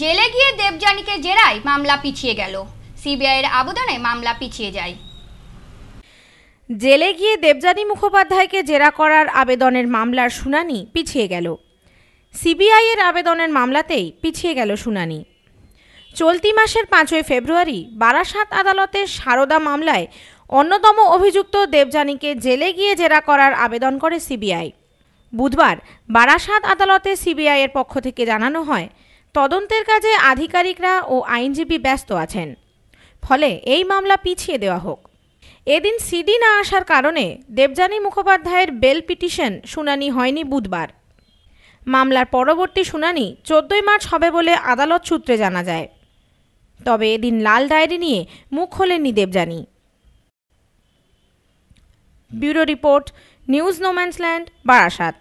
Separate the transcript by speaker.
Speaker 1: জেলে গিয়ে দেবযানীকে জেরায় মামলা পিছিয়ে গেল সিবিআইয়ের আবেদনে মামলা পিছিয়ে যায়
Speaker 2: জেলে গিয়ে দেবযানী মুখোপাধ্যায়কে জেরা করার আবেদনের মামলার শুনানি পিছিয়ে গেল সিবিআইয়ের আবেদনের মামলাতেই পিছিয়ে গেল শুনানি চলতি মাসের পাঁচই ফেব্রুয়ারি বারাসাত আদালতের সারদা মামলায় অন্যতম অভিযুক্ত দেবযানীকে জেলে গিয়ে জেরা করার আবেদন করে সিবিআই বুধবার বারাসাত আদালতে সিবিআইয়ের পক্ষ থেকে জানানো হয় তদন্তের কাজে আধিকারিকরা ও আইনজীবী ব্যস্ত আছেন ফলে এই মামলা পিছিয়ে দেওয়া হোক এদিন সিডি না আসার কারণে দেবযানী মুখোপাধ্যায়ের বেল পিটিশন শুনানি হয়নি বুধবার মামলার পরবর্তী শুনানি চোদ্দই মার্চ হবে বলে আদালত সূত্রে জানা যায় তবে এদিন লাল ডায়েরি নিয়ে মুখ খোলেননি Debjani bureau report
Speaker 3: news no man's land
Speaker 4: Barasat